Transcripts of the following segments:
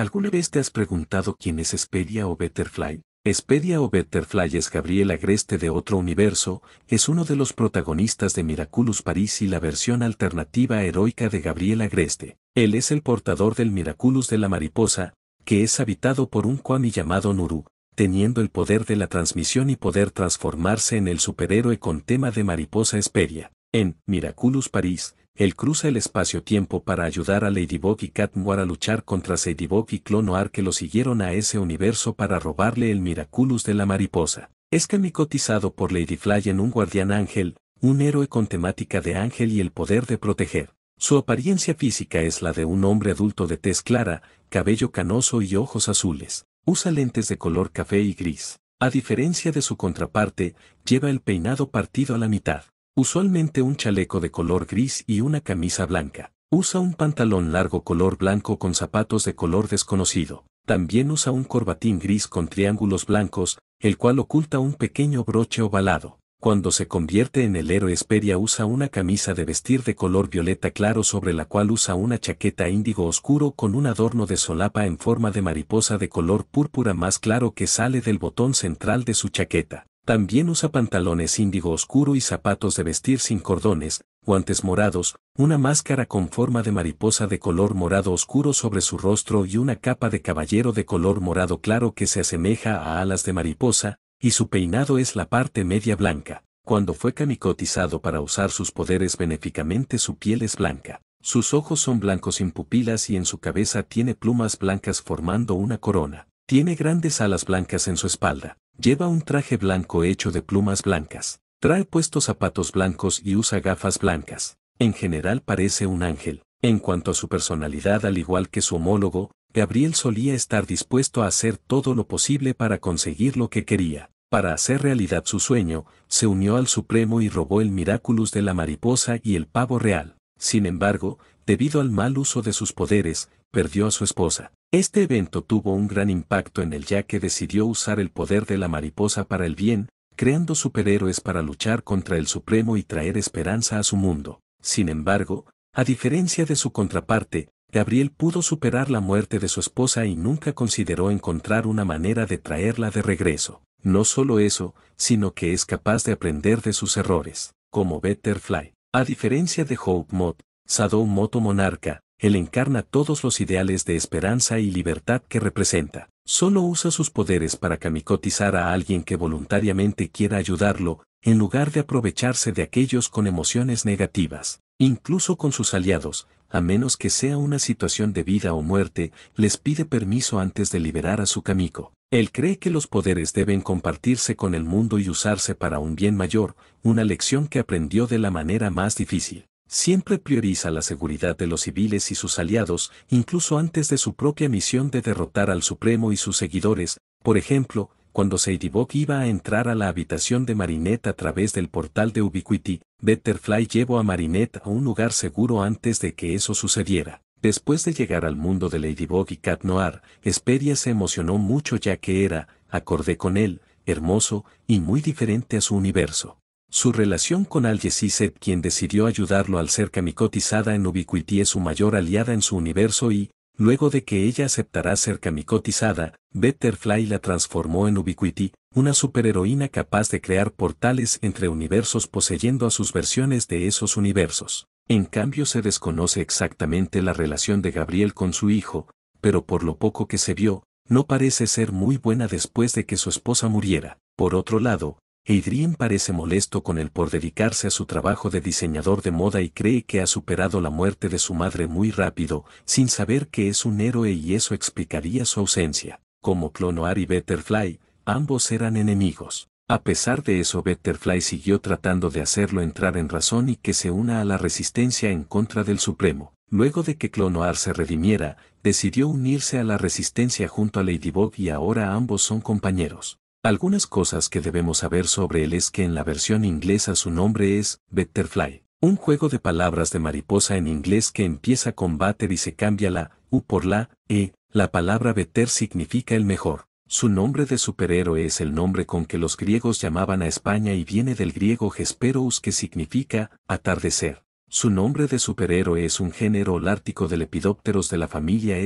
¿Alguna vez te has preguntado quién es Spedia o Betterfly? Spedia o Betterfly es Gabriel Agreste de otro universo, es uno de los protagonistas de Miraculous Paris y la versión alternativa heroica de Gabriel Agreste. Él es el portador del Miraculous de la mariposa, que es habitado por un Kwami llamado Nuru, teniendo el poder de la transmisión y poder transformarse en el superhéroe con tema de mariposa Spedia. En Miraculous Paris, él cruza el espacio-tiempo para ayudar a Ladybug y Cat Noir a luchar contra Ladybug y Clonoar que lo siguieron a ese universo para robarle el Miraculous de la mariposa. Es camicotizado por Ladyfly en un guardián ángel, un héroe con temática de ángel y el poder de proteger. Su apariencia física es la de un hombre adulto de tez clara, cabello canoso y ojos azules. Usa lentes de color café y gris. A diferencia de su contraparte, lleva el peinado partido a la mitad. Usualmente un chaleco de color gris y una camisa blanca. Usa un pantalón largo color blanco con zapatos de color desconocido. También usa un corbatín gris con triángulos blancos, el cual oculta un pequeño broche ovalado. Cuando se convierte en el héroe Esperia usa una camisa de vestir de color violeta claro sobre la cual usa una chaqueta índigo oscuro con un adorno de solapa en forma de mariposa de color púrpura más claro que sale del botón central de su chaqueta. También usa pantalones índigo oscuro y zapatos de vestir sin cordones, guantes morados, una máscara con forma de mariposa de color morado oscuro sobre su rostro y una capa de caballero de color morado claro que se asemeja a alas de mariposa, y su peinado es la parte media blanca. Cuando fue camicotizado para usar sus poderes benéficamente su piel es blanca. Sus ojos son blancos sin pupilas y en su cabeza tiene plumas blancas formando una corona. Tiene grandes alas blancas en su espalda. Lleva un traje blanco hecho de plumas blancas. Trae puestos zapatos blancos y usa gafas blancas. En general parece un ángel. En cuanto a su personalidad, al igual que su homólogo, Gabriel solía estar dispuesto a hacer todo lo posible para conseguir lo que quería. Para hacer realidad su sueño, se unió al Supremo y robó el Miraculous de la mariposa y el pavo real. Sin embargo, debido al mal uso de sus poderes, perdió a su esposa. Este evento tuvo un gran impacto en el ya que decidió usar el poder de la mariposa para el bien, creando superhéroes para luchar contra el Supremo y traer esperanza a su mundo. Sin embargo, a diferencia de su contraparte, Gabriel pudo superar la muerte de su esposa y nunca consideró encontrar una manera de traerla de regreso. No solo eso, sino que es capaz de aprender de sus errores, como Betterfly. A diferencia de Hope Mod, Sadou Moto Monarca, él encarna todos los ideales de esperanza y libertad que representa. Solo usa sus poderes para camicotizar a alguien que voluntariamente quiera ayudarlo, en lugar de aprovecharse de aquellos con emociones negativas. Incluso con sus aliados, a menos que sea una situación de vida o muerte, les pide permiso antes de liberar a su camico. Él cree que los poderes deben compartirse con el mundo y usarse para un bien mayor, una lección que aprendió de la manera más difícil siempre prioriza la seguridad de los civiles y sus aliados, incluso antes de su propia misión de derrotar al Supremo y sus seguidores, por ejemplo, cuando Ladybug iba a entrar a la habitación de Marinette a través del portal de Ubiquiti, Betterfly llevó a Marinette a un lugar seguro antes de que eso sucediera. Después de llegar al mundo de Ladybug y Cat Noir, Esperia se emocionó mucho ya que era, acordé con él, hermoso y muy diferente a su universo. Su relación con Set, quien decidió ayudarlo al ser camicotizada en Ubiquiti es su mayor aliada en su universo y, luego de que ella aceptará ser camicotizada, Betterfly la transformó en Ubiquiti, una superheroína capaz de crear portales entre universos poseyendo a sus versiones de esos universos. En cambio se desconoce exactamente la relación de Gabriel con su hijo, pero por lo poco que se vio, no parece ser muy buena después de que su esposa muriera. Por otro lado, Adrien parece molesto con él por dedicarse a su trabajo de diseñador de moda y cree que ha superado la muerte de su madre muy rápido, sin saber que es un héroe y eso explicaría su ausencia. Como Clonoar y Betterfly, ambos eran enemigos. A pesar de eso, Betterfly siguió tratando de hacerlo entrar en razón y que se una a la resistencia en contra del Supremo. Luego de que Clonoar se redimiera, decidió unirse a la resistencia junto a Ladybug y ahora ambos son compañeros. Algunas cosas que debemos saber sobre él es que en la versión inglesa su nombre es Betterfly, un juego de palabras de mariposa en inglés que empieza con batter y se cambia la U por la E. La palabra better significa el mejor. Su nombre de superhéroe es el nombre con que los griegos llamaban a España y viene del griego Hesperous que significa atardecer. Su nombre de superhéroe es un género holártico de lepidópteros de la familia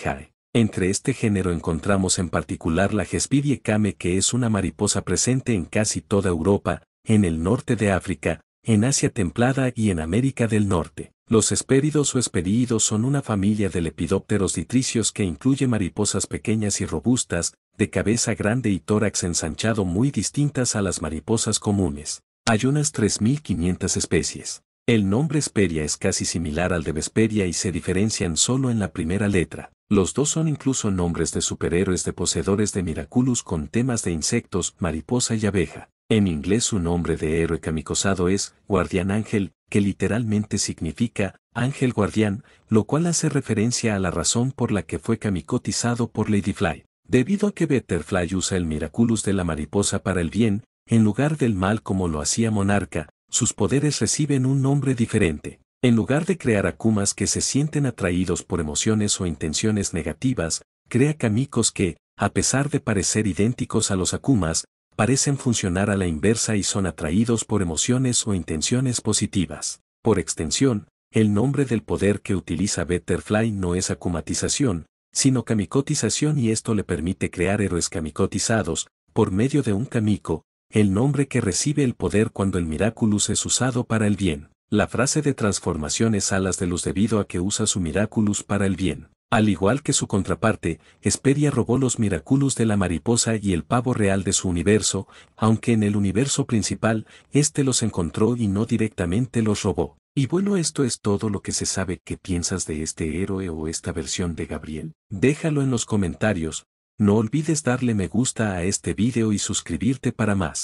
Jae. Entre este género encontramos en particular la Gespidie came que es una mariposa presente en casi toda Europa, en el norte de África, en Asia templada y en América del Norte. Los espéridos o esperíidos son una familia de lepidópteros ditricios que incluye mariposas pequeñas y robustas, de cabeza grande y tórax ensanchado muy distintas a las mariposas comunes. Hay unas 3.500 especies. El nombre Esperia es casi similar al de Vesperia y se diferencian solo en la primera letra. Los dos son incluso nombres de superhéroes de poseedores de Miraculous con temas de insectos, mariposa y abeja. En inglés su nombre de héroe camicosado es Guardián Ángel, que literalmente significa Ángel Guardián, lo cual hace referencia a la razón por la que fue camicotizado por Ladyfly. Debido a que Betterfly usa el Miraculous de la mariposa para el bien, en lugar del mal como lo hacía Monarca, sus poderes reciben un nombre diferente. En lugar de crear akumas que se sienten atraídos por emociones o intenciones negativas, crea kamikos que, a pesar de parecer idénticos a los akumas, parecen funcionar a la inversa y son atraídos por emociones o intenciones positivas. Por extensión, el nombre del poder que utiliza Betterfly no es akumatización, sino kamikotización y esto le permite crear héroes kamikotizados, por medio de un kamiko, el nombre que recibe el poder cuando el miraculous es usado para el bien. La frase de transformación es alas de luz debido a que usa su miraculous para el bien. Al igual que su contraparte, Hesperia robó los miraculous de la mariposa y el pavo real de su universo, aunque en el universo principal, éste los encontró y no directamente los robó. Y bueno, esto es todo lo que se sabe que piensas de este héroe o esta versión de Gabriel. Déjalo en los comentarios, no olvides darle me gusta a este video y suscribirte para más.